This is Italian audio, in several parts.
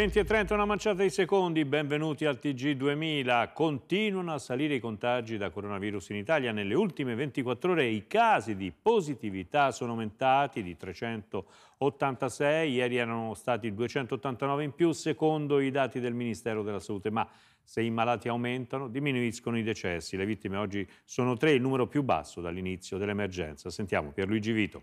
20 e 30, una manciata di secondi, benvenuti al TG2000. Continuano a salire i contagi da coronavirus in Italia. Nelle ultime 24 ore i casi di positività sono aumentati di 386, ieri erano stati 289 in più secondo i dati del Ministero della Salute, ma se i malati aumentano diminuiscono i decessi. Le vittime oggi sono tre, il numero più basso dall'inizio dell'emergenza. Sentiamo Pierluigi Vito.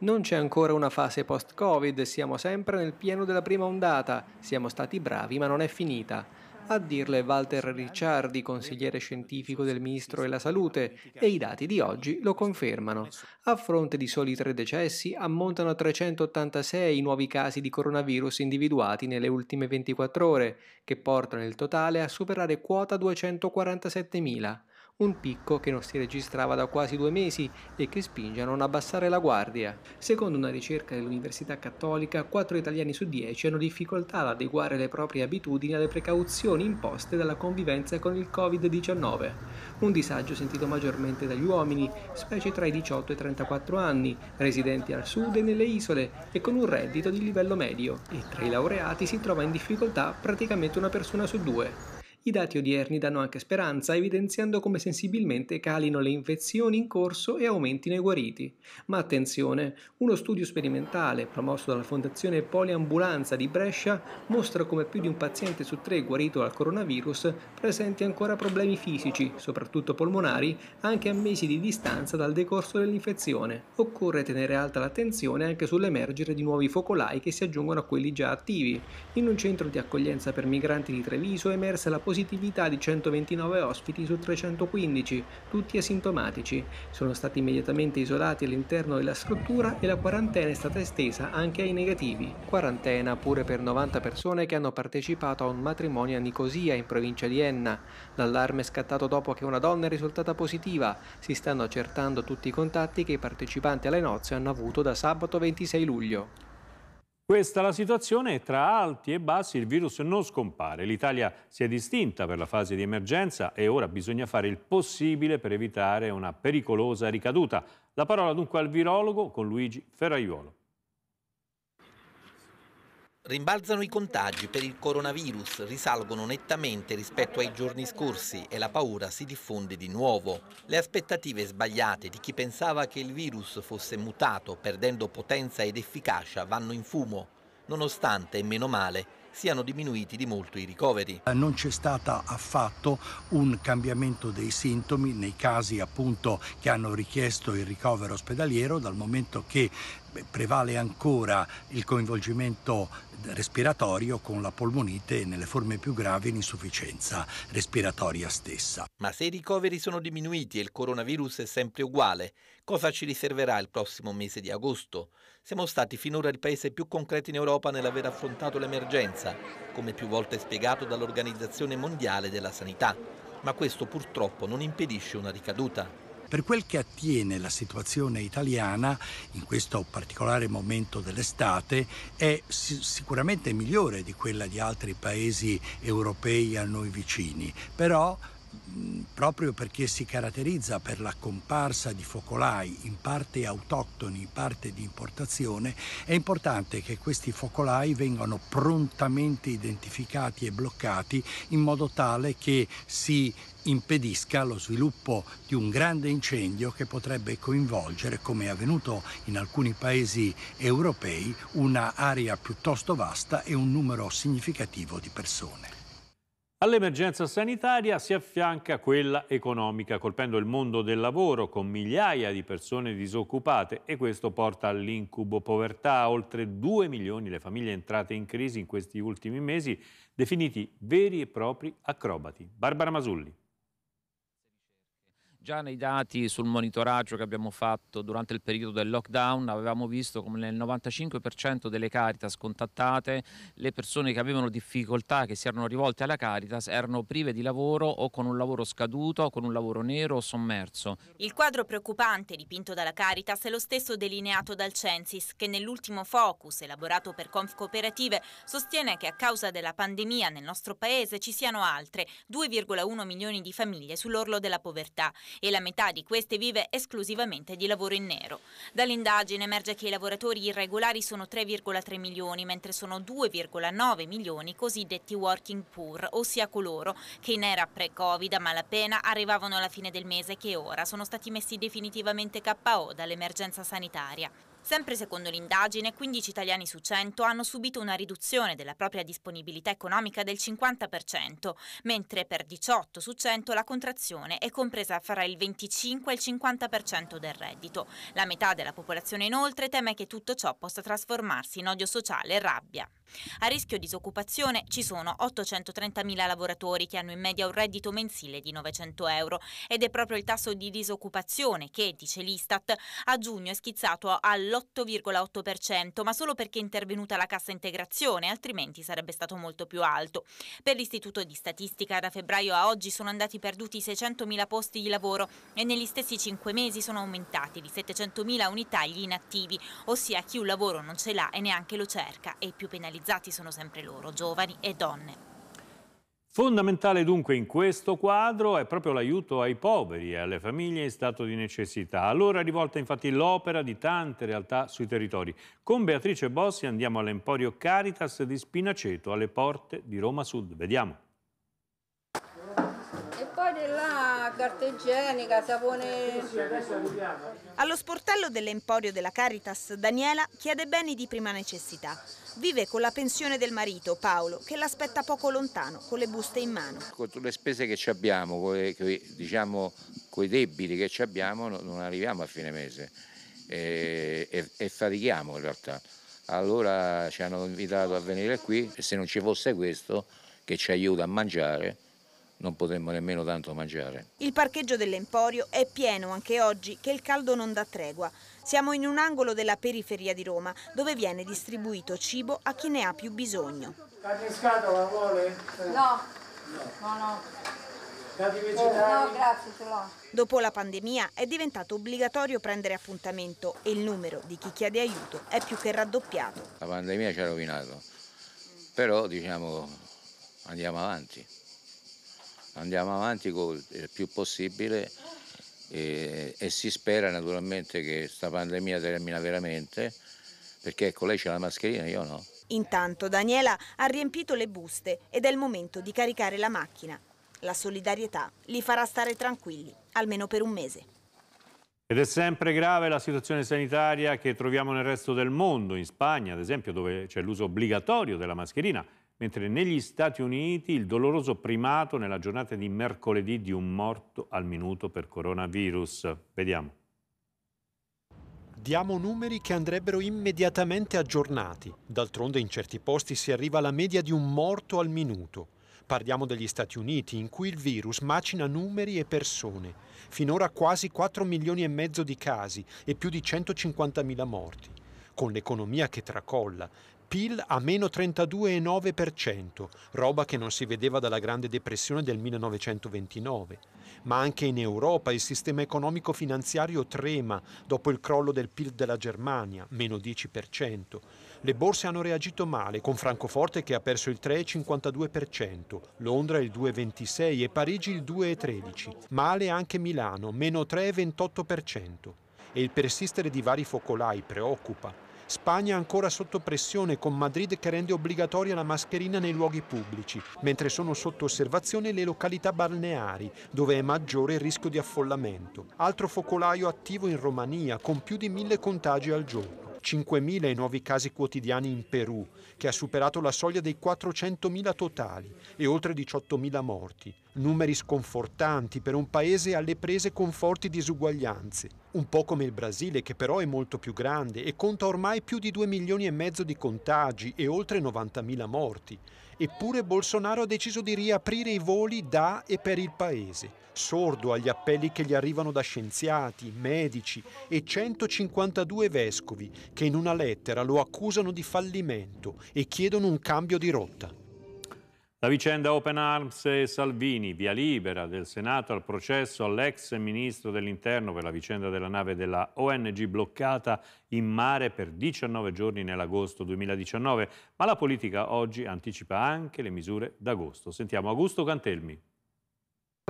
Non c'è ancora una fase post-Covid, siamo sempre nel pieno della prima ondata, siamo stati bravi ma non è finita. A dirle Walter Ricciardi, consigliere scientifico del Ministro della Salute, e i dati di oggi lo confermano. A fronte di soli tre decessi, ammontano a 386 i nuovi casi di coronavirus individuati nelle ultime 24 ore, che portano il totale a superare quota 247.000 un picco che non si registrava da quasi due mesi e che spinge a non abbassare la guardia. Secondo una ricerca dell'Università Cattolica, 4 italiani su 10 hanno difficoltà ad adeguare le proprie abitudini alle precauzioni imposte dalla convivenza con il Covid-19, un disagio sentito maggiormente dagli uomini, specie tra i 18 e i 34 anni, residenti al sud e nelle isole e con un reddito di livello medio, e tra i laureati si trova in difficoltà praticamente una persona su due. I dati odierni danno anche speranza, evidenziando come sensibilmente calino le infezioni in corso e aumentino i guariti. Ma attenzione, uno studio sperimentale promosso dalla Fondazione Poliambulanza di Brescia mostra come più di un paziente su tre guarito dal coronavirus presenti ancora problemi fisici, soprattutto polmonari, anche a mesi di distanza dal decorso dell'infezione. Occorre tenere alta l'attenzione anche sull'emergere di nuovi focolai che si aggiungono a quelli già attivi. In un centro di accoglienza per migranti di Treviso è emersa la possibilità positività di 129 ospiti su 315, tutti asintomatici. Sono stati immediatamente isolati all'interno della struttura e la quarantena è stata estesa anche ai negativi. Quarantena pure per 90 persone che hanno partecipato a un matrimonio a Nicosia in provincia di Enna. L'allarme è scattato dopo che una donna è risultata positiva. Si stanno accertando tutti i contatti che i partecipanti alle nozze hanno avuto da sabato 26 luglio. Questa è la situazione tra alti e bassi il virus non scompare. L'Italia si è distinta per la fase di emergenza e ora bisogna fare il possibile per evitare una pericolosa ricaduta. La parola dunque al virologo con Luigi Ferraiuolo. Rimbalzano i contagi per il coronavirus, risalgono nettamente rispetto ai giorni scorsi e la paura si diffonde di nuovo. Le aspettative sbagliate di chi pensava che il virus fosse mutato, perdendo potenza ed efficacia, vanno in fumo, nonostante, e meno male, siano diminuiti di molto i ricoveri. Eh, non c'è stato affatto un cambiamento dei sintomi nei casi appunto che hanno richiesto il ricovero ospedaliero dal momento che prevale ancora il coinvolgimento respiratorio con la polmonite e nelle forme più gravi l'insufficienza respiratoria stessa. Ma se i ricoveri sono diminuiti e il coronavirus è sempre uguale, cosa ci riserverà il prossimo mese di agosto? Siamo stati finora il paese più concreto in Europa nell'aver affrontato l'emergenza, come più volte spiegato dall'Organizzazione Mondiale della Sanità, ma questo purtroppo non impedisce una ricaduta. Per quel che attiene la situazione italiana, in questo particolare momento dell'estate, è sicuramente migliore di quella di altri paesi europei a noi vicini, però proprio perché si caratterizza per la comparsa di focolai in parte autoctoni, in parte di importazione, è importante che questi focolai vengano prontamente identificati e bloccati in modo tale che si impedisca lo sviluppo di un grande incendio che potrebbe coinvolgere, come è avvenuto in alcuni paesi europei, un'area piuttosto vasta e un numero significativo di persone. All'emergenza sanitaria si affianca quella economica, colpendo il mondo del lavoro con migliaia di persone disoccupate e questo porta all'incubo povertà. Oltre 2 milioni le famiglie entrate in crisi in questi ultimi mesi, definiti veri e propri acrobati. Barbara Masulli. Già nei dati sul monitoraggio che abbiamo fatto durante il periodo del lockdown avevamo visto come nel 95% delle Caritas contattate le persone che avevano difficoltà, che si erano rivolte alla Caritas, erano prive di lavoro o con un lavoro scaduto, o con un lavoro nero o sommerso. Il quadro preoccupante dipinto dalla Caritas è lo stesso delineato dal Censis, che nell'ultimo focus elaborato per Conf Cooperative sostiene che a causa della pandemia nel nostro paese ci siano altre 2,1 milioni di famiglie sull'orlo della povertà e la metà di queste vive esclusivamente di lavoro in nero. Dall'indagine emerge che i lavoratori irregolari sono 3,3 milioni, mentre sono 2,9 milioni i cosiddetti working poor, ossia coloro che in era pre-Covid a malapena arrivavano alla fine del mese e che ora sono stati messi definitivamente KO dall'emergenza sanitaria. Sempre secondo l'indagine, 15 italiani su 100 hanno subito una riduzione della propria disponibilità economica del 50%, mentre per 18 su 100 la contrazione è compresa fra il 25 e il 50% del reddito. La metà della popolazione inoltre teme che tutto ciò possa trasformarsi in odio sociale e rabbia. A rischio disoccupazione ci sono 830.000 lavoratori che hanno in media un reddito mensile di 900 euro ed è proprio il tasso di disoccupazione che, dice l'Istat, a giugno è schizzato all'8,5% dell'8,8%, ma solo perché è intervenuta la cassa integrazione, altrimenti sarebbe stato molto più alto. Per l'Istituto di Statistica da febbraio a oggi sono andati perduti 600.000 posti di lavoro e negli stessi 5 mesi sono aumentati di 700.000 unità gli inattivi, ossia chi un lavoro non ce l'ha e neanche lo cerca e i più penalizzati sono sempre loro, giovani e donne. Fondamentale dunque in questo quadro è proprio l'aiuto ai poveri e alle famiglie in stato di necessità. Allora è rivolta infatti l'opera di tante realtà sui territori. Con Beatrice Bossi andiamo all'Emporio Caritas di Spinaceto alle porte di Roma Sud. Vediamo. E poi della là carta igienica, sapone... Allo sportello dell'Emporio della Caritas, Daniela chiede beni di prima necessità. Vive con la pensione del marito, Paolo, che l'aspetta poco lontano, con le buste in mano. Con tutte le spese che abbiamo, con i diciamo, debiti che abbiamo, non arriviamo a fine mese e, e, e fatichiamo in realtà. Allora ci hanno invitato a venire qui e se non ci fosse questo che ci aiuta a mangiare non potremmo nemmeno tanto mangiare. Il parcheggio dell'Emporio è pieno anche oggi che il caldo non dà tregua. Siamo in un angolo della periferia di Roma dove viene distribuito cibo a chi ne ha più bisogno. Carne in scatola vuole? No, no, no. Carne vegetali? No, grazie, ce l'ho. Dopo la pandemia è diventato obbligatorio prendere appuntamento e il numero di chi chiede aiuto è più che raddoppiato. La pandemia ci ha rovinato, però diciamo andiamo avanti andiamo avanti col, il più possibile e, e, si spera naturalmente che questa pandemia termina veramente, perché ecco lei c'è la mascherina, io no. Intanto Daniela ha riempito le buste ed è il momento di caricare la macchina. La solidarietà li farà stare tranquilli, almeno per un mese. Ed è sempre grave la situazione sanitaria che troviamo nel resto del mondo, in Spagna ad esempio dove c'è l'uso obbligatorio della mascherina mentre negli Stati Uniti il doloroso primato nella giornata di mercoledì di un morto al minuto per coronavirus. Vediamo. Diamo numeri che andrebbero immediatamente aggiornati. D'altronde in certi posti si arriva alla media di un morto al minuto. Parliamo degli Stati Uniti, in cui il virus macina numeri e persone. Finora quasi 4 milioni e mezzo di casi e più di 150 mila morti. Con l'economia che tracolla, PIL a meno 32,9%, roba che non si vedeva dalla Grande Depressione del 1929. Ma anche in Europa il sistema economico-finanziario trema dopo il crollo del PIL della Germania, meno 10%. Le borse hanno reagito male, con Francoforte che ha perso il 3,52%, Londra il 2,26% e Parigi il 2,13%. Male anche Milano, meno 3,28%. E il persistere di vari focolai preoccupa. Spagna ancora sotto pressione con Madrid che rende obbligatoria la mascherina nei luoghi pubblici, mentre sono sotto osservazione le località balneari, dove è maggiore il rischio di affollamento. Altro focolaio attivo in Romania, con più di mille contagi al giorno. 5.000 i nuovi casi quotidiani in Perù, che ha superato la soglia dei 400.000 totali e oltre 18.000 morti. Numeri sconfortanti per un paese alle prese con forti disuguaglianze. Un po' come il Brasile, che però è molto più grande e conta ormai più di 2 milioni e mezzo di contagi e oltre 90.000 morti. Eppure Bolsonaro ha deciso di riaprire i voli da e per il paese, sordo agli appelli che gli arrivano da scienziati, medici e 152 vescovi che in una lettera lo accusano di fallimento e chiedono un cambio di rotta. La vicenda Open Arms e Salvini, via libera del Senato al processo all'ex ministro dell'Interno per la vicenda della nave della ONG bloccata in mare per 19 giorni nell'agosto 2019, ma la politica oggi anticipa anche le misure d'agosto. Sentiamo Augusto Cantelmi.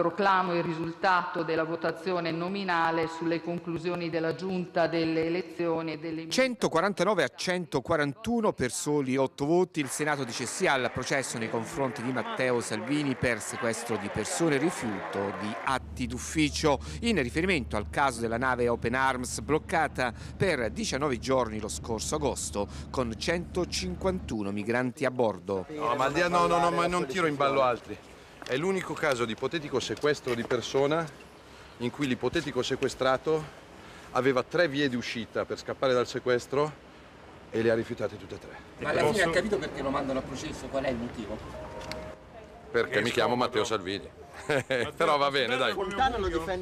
Proclamo il risultato della votazione nominale sulle conclusioni della Giunta delle elezioni. delle... 149 a 141 per soli 8 voti. Il Senato dice sì al processo nei confronti di Matteo Salvini per sequestro di persone e rifiuto di atti d'ufficio. In riferimento al caso della nave Open Arms bloccata per 19 giorni lo scorso agosto con 151 migranti a bordo. No, ma no, no, no, ma non tiro in ballo altri. È l'unico caso di ipotetico sequestro di persona in cui l'ipotetico sequestrato aveva tre vie di uscita per scappare dal sequestro e le ha rifiutate tutte e tre. Ma alla fine ha capito perché lo mandano a processo, qual è il motivo? Perché mi chiamo Matteo Salvini. Però va bene, dai.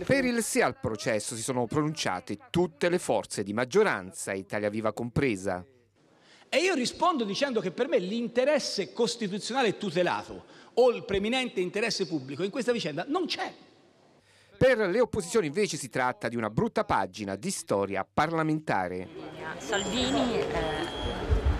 Per il sì al processo si sono pronunciate tutte le forze di maggioranza, Italia Viva compresa. E io rispondo dicendo che per me l'interesse costituzionale tutelato o il preminente interesse pubblico in questa vicenda non c'è. Per le opposizioni invece si tratta di una brutta pagina di storia parlamentare. Salvini eh,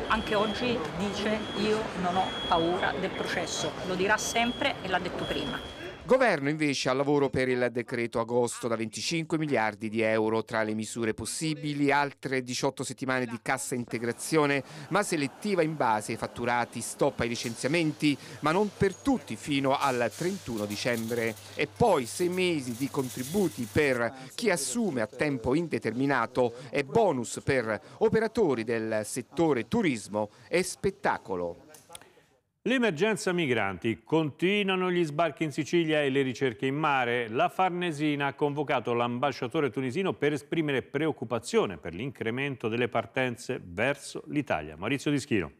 anche oggi dice io non ho paura del processo, lo dirà sempre e l'ha detto prima. Governo invece al lavoro per il decreto agosto da 25 miliardi di euro tra le misure possibili, altre 18 settimane di cassa integrazione, ma selettiva in base ai fatturati, stop ai licenziamenti, ma non per tutti fino al 31 dicembre. E poi sei mesi di contributi per chi assume a tempo indeterminato e bonus per operatori del settore turismo e spettacolo. L'emergenza migranti, continuano gli sbarchi in Sicilia e le ricerche in mare. La Farnesina ha convocato l'ambasciatore tunisino per esprimere preoccupazione per l'incremento delle partenze verso l'Italia. Maurizio Di Schino.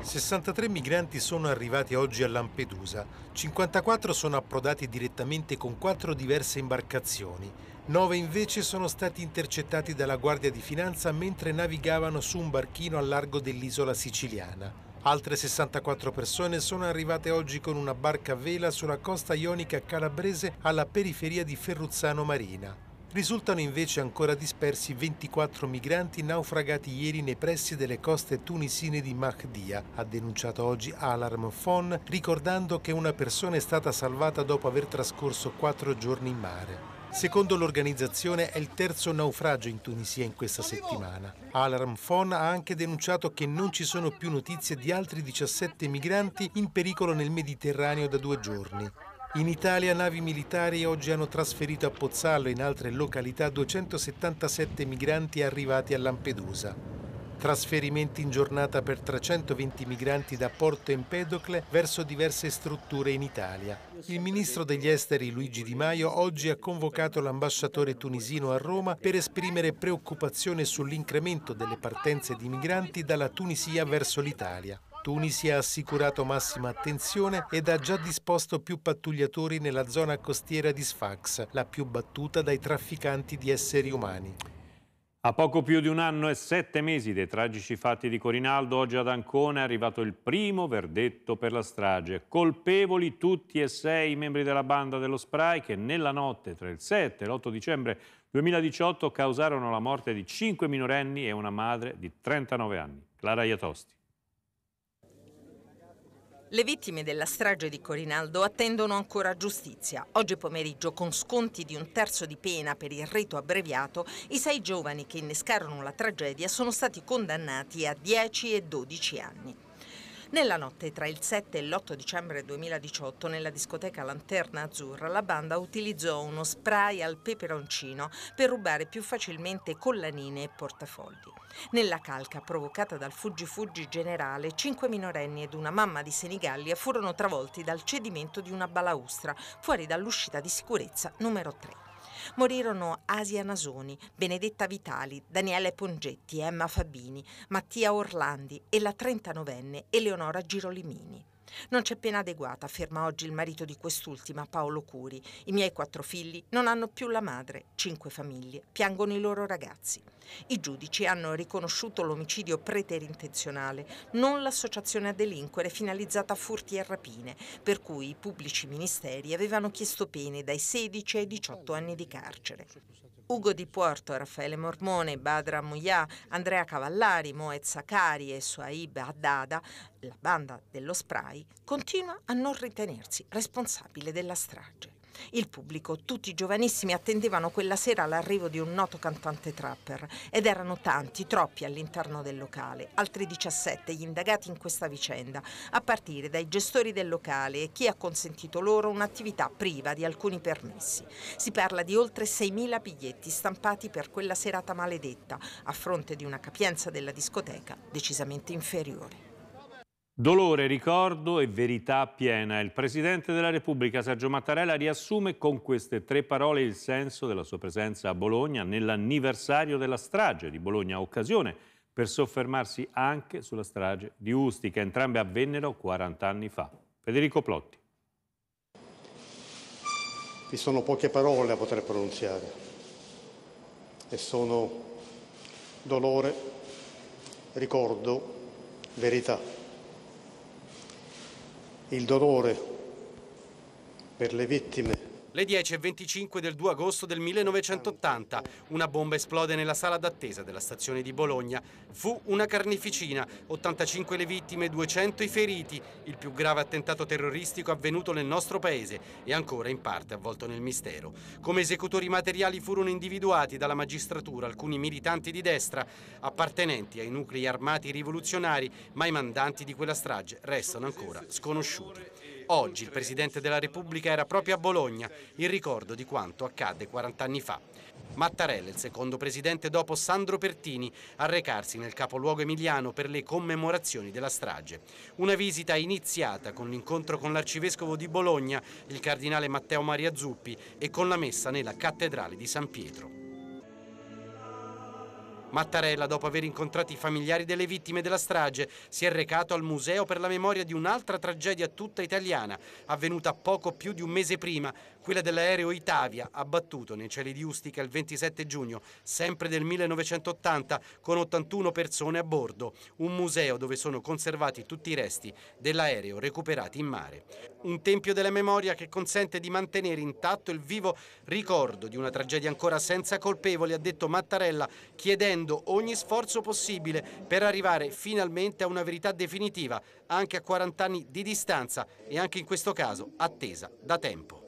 63 migranti sono arrivati oggi a Lampedusa, 54 sono approdati direttamente con quattro diverse imbarcazioni, 9 invece sono stati intercettati dalla Guardia di Finanza mentre navigavano su un barchino al largo dell'isola siciliana. Altre 64 persone sono arrivate oggi con una barca a vela sulla costa ionica calabrese alla periferia di Ferruzzano Marina. Risultano invece ancora dispersi 24 migranti naufragati ieri nei pressi delle coste tunisine di Mahdia, ha denunciato oggi Alarm Fon, ricordando che una persona è stata salvata dopo aver trascorso quattro giorni in mare. Secondo l'organizzazione è il terzo naufragio in Tunisia in questa settimana. Al Ramfon ha anche denunciato che non ci sono più notizie di altri 17 migranti in pericolo nel Mediterraneo da due giorni. In Italia navi militari oggi hanno trasferito a Pozzallo e in altre località 277 migranti arrivati a Lampedusa trasferimenti in giornata per 320 migranti da Porto Empedocle verso diverse strutture in Italia. Il ministro degli esteri Luigi Di Maio oggi ha convocato l'ambasciatore tunisino a Roma per esprimere preoccupazione sull'incremento delle partenze di migranti dalla Tunisia verso l'Italia. Tunisi ha assicurato massima attenzione ed ha già disposto più pattugliatori nella zona costiera di Sfax, la più battuta dai trafficanti di esseri umani. A poco più di un anno e sette mesi dei tragici fatti di Corinaldo, oggi ad Ancona è arrivato il primo verdetto per la strage. Colpevoli tutti e sei i membri della banda dello spray che nella notte tra il 7 e l'8 dicembre 2018 causarono la morte di cinque minorenni e una madre di 39 anni, Clara Iatosti. Le vittime della strage di Corinaldo attendono ancora giustizia. Oggi pomeriggio, con sconti di un terzo di pena per il rito abbreviato, i sei giovani che innescarono la tragedia sono stati condannati a 10 e 12 anni. Nella notte tra il 7 e l'8 dicembre 2018 nella discoteca Lanterna Azzurra la banda utilizzò uno spray al peperoncino per rubare più facilmente collanine e portafogli. Nella calca provocata dal fuggi-fuggi generale, cinque minorenni ed una mamma di Senigallia furono travolti dal cedimento di una balaustra fuori dall'uscita di sicurezza numero 3. Morirono Asia Nasoni, Benedetta Vitali, Daniele Pongetti, Emma Fabini, Mattia Orlandi e la 39enne Eleonora Girolimini. Non c'è pena adeguata, afferma oggi il marito di quest'ultima, Paolo Curi. I miei quattro figli non hanno più la madre, cinque famiglie, piangono i loro ragazzi. I giudici hanno riconosciuto l'omicidio preterintenzionale, non l'associazione a delinquere finalizzata a furti e rapine, per cui i pubblici ministeri avevano chiesto pene dai 16 ai 18 anni di carcere. Ugo Di Puerto, Raffaele Mormone, Badra Muyà, Andrea Cavallari, Moez Sakari e Suaib Haddada, la banda dello spray, continua a non ritenersi responsabile della strage. Il pubblico, tutti giovanissimi, attendevano quella sera l'arrivo di un noto cantante trapper ed erano tanti, troppi all'interno del locale, altri 17 gli indagati in questa vicenda, a partire dai gestori del locale e chi ha consentito loro un'attività priva di alcuni permessi. Si parla di oltre 6.000 biglietti stampati per quella serata maledetta, a fronte di una capienza della discoteca decisamente inferiore. Dolore, ricordo e verità piena. Il Presidente della Repubblica, Sergio Mattarella, riassume con queste tre parole il senso della sua presenza a Bologna nell'anniversario della strage di Bologna, occasione per soffermarsi anche sulla strage di Ustica. Entrambe avvennero 40 anni fa. Federico Plotti. Vi sono poche parole a poter pronunziare e sono dolore, ricordo, verità il dolore per le vittime le 10.25 del 2 agosto del 1980, una bomba esplode nella sala d'attesa della stazione di Bologna. Fu una carneficina, 85 le vittime, 200 i feriti, il più grave attentato terroristico avvenuto nel nostro paese e ancora in parte avvolto nel mistero. Come esecutori materiali furono individuati dalla magistratura alcuni militanti di destra, appartenenti ai nuclei armati rivoluzionari, ma i mandanti di quella strage restano ancora sconosciuti. Oggi il Presidente della Repubblica era proprio a Bologna, in ricordo di quanto accadde 40 anni fa. Mattarella, il secondo presidente dopo Sandro Pertini, a recarsi nel capoluogo emiliano per le commemorazioni della strage. Una visita iniziata con l'incontro con l'arcivescovo di Bologna, il cardinale Matteo Maria Zuppi, e con la messa nella cattedrale di San Pietro. Mattarella, dopo aver incontrato i familiari delle vittime della strage, si è recato al Museo per la memoria di un'altra tragedia tutta italiana, avvenuta poco più di un mese prima, quella dell'aereo Itavia, abbattuto nei cieli di Ustica il 27 giugno, sempre del 1980, con 81 persone a bordo. Un museo dove sono conservati tutti i resti dell'aereo recuperati in mare. Un tempio della memoria che consente di mantenere intatto il vivo ricordo di una tragedia ancora senza colpevoli, ha detto Mattarella, chiedendo compiendo ogni sforzo possibile per arrivare finalmente a una verità definitiva, anche a 40 anni di distanza e anche in questo caso attesa da tempo.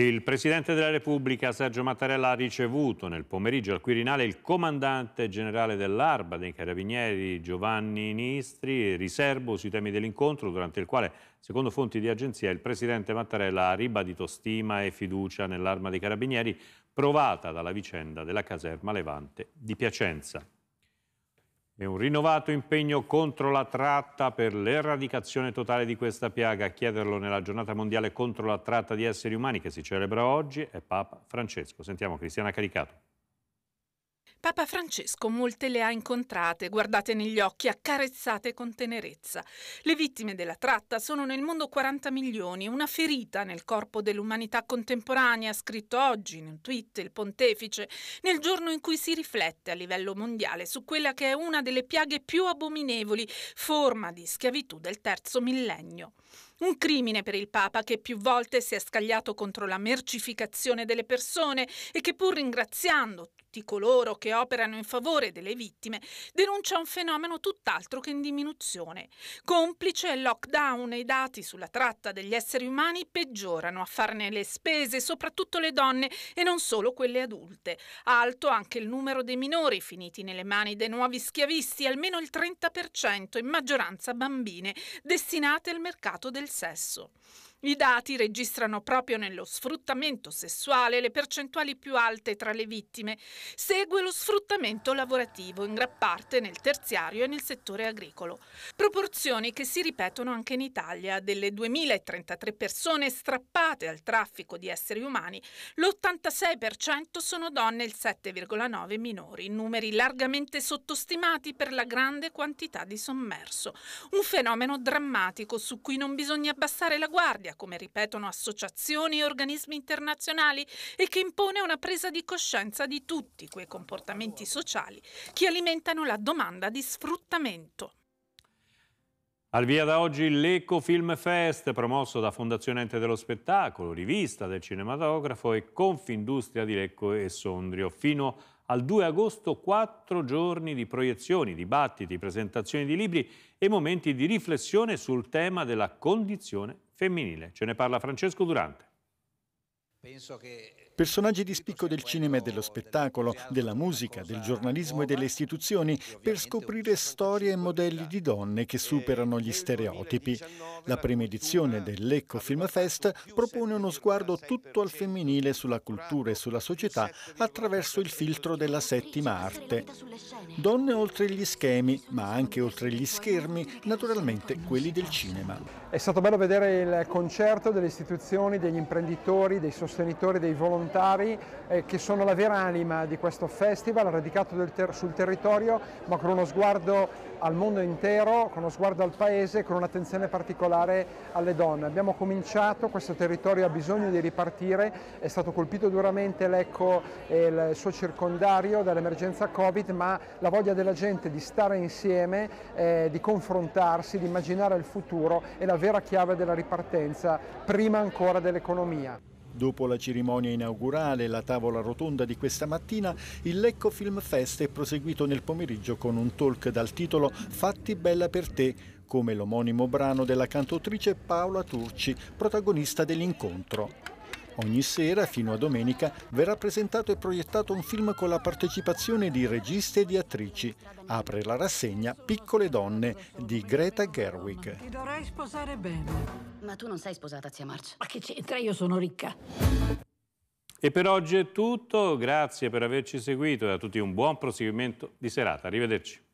Il Presidente della Repubblica Sergio Mattarella ha ricevuto nel pomeriggio al Quirinale il Comandante Generale dell'Arba dei Carabinieri Giovanni Nistri, riservo sui temi dell'incontro durante il quale, secondo fonti di agenzia, il Presidente Mattarella ha ribadito stima e fiducia nell'Arma dei Carabinieri provata dalla vicenda della caserma Levante di Piacenza e un rinnovato impegno contro la tratta per l'eradicazione totale di questa piaga. A chiederlo nella giornata mondiale contro la tratta di esseri umani che si celebra oggi è Papa Francesco. Sentiamo Cristiana Caricato. Papa Francesco molte le ha incontrate, guardate negli occhi, accarezzate con tenerezza. Le vittime della tratta sono nel mondo 40 milioni, una ferita nel corpo dell'umanità contemporanea, scritto oggi in un tweet il pontefice, nel giorno in cui si riflette a livello mondiale su quella che è una delle piaghe più abominevoli, forma di schiavitù del terzo millennio. Un crimine per il Papa che più volte si è scagliato contro la mercificazione delle persone e che pur ringraziando tutti coloro che operano in favore delle vittime, denuncia un fenomeno tutt'altro che in diminuzione. Complice il lockdown e i dati sulla tratta degli esseri umani peggiorano a farne le spese, soprattutto le donne e non solo quelle adulte. Alto anche il numero dei minori finiti nelle mani dei nuovi schiavisti, almeno il 30%, in maggioranza bambine, destinate al mercato del sesso. I dati registrano proprio nello sfruttamento sessuale le percentuali più alte tra le vittime. Segue lo sfruttamento lavorativo, in gran parte nel terziario e nel settore agricolo. Proporzioni che si ripetono anche in Italia. Delle 2033 persone strappate al traffico di esseri umani, l'86% sono donne e il 7,9% minori, numeri largamente sottostimati per la grande quantità di sommerso. Un fenomeno drammatico su cui non bisogna abbassare la guardia Serbia, come ripetono associazioni e organismi internazionali, e che impone una presa di coscienza di tutti quei comportamenti sociali che alimentano la domanda di sfruttamento. Al via da oggi l'Eco Film Fest, promosso da Fondazione Ente dello Spettacolo, Rivista del Cinematografo e Confindustria di Lecco e Sondrio. Fino al 2 agosto quattro giorni di proiezioni, dibattiti, presentazioni di libri e momenti di riflessione sul tema della condizione femminile. Ce ne parla Francesco Durante. Penso che Personaggi di spicco del cinema e dello spettacolo, della musica, del giornalismo e delle istituzioni per scoprire storie e modelli di donne che superano gli stereotipi. La prima edizione dell'Ecco Film Fest propone uno sguardo tutto al femminile sulla cultura e sulla società attraverso il filtro della settima arte. Donne oltre gli schemi, ma anche oltre gli schermi, naturalmente quelli del cinema. È stato bello vedere il concerto delle istituzioni, degli imprenditori, dei sostenitori, dei volontari volontari eh, che sono la vera anima di questo festival, radicato ter sul territorio, ma con uno sguardo al mondo intero, con uno sguardo al paese, con un'attenzione particolare alle donne. Abbiamo cominciato, questo territorio ha bisogno di ripartire, è stato colpito duramente l'Ecco e il suo circondario dall'emergenza Covid, ma la voglia della gente di stare insieme, eh, di confrontarsi, di immaginare il futuro è la vera chiave della ripartenza, prima ancora dell'economia. Dopo la cerimonia inaugurale e la tavola rotonda di questa mattina, il Lecco Film Fest è proseguito nel pomeriggio con un talk dal titolo Fatti bella per te, come l'omonimo brano della cantautrice Paola Turci, protagonista dell'incontro. Ogni sera, fino a domenica, verrà presentato e proiettato un film con la partecipazione di registe e di attrici. Apre la rassegna Piccole donne di Greta Gerwig. Ti dovrei sposare bene. Ma tu non sei sposata, zia Marcia. Ma che c'entra? Io sono ricca. E per oggi è tutto. Grazie per averci seguito e a tutti un buon proseguimento di serata. Arrivederci.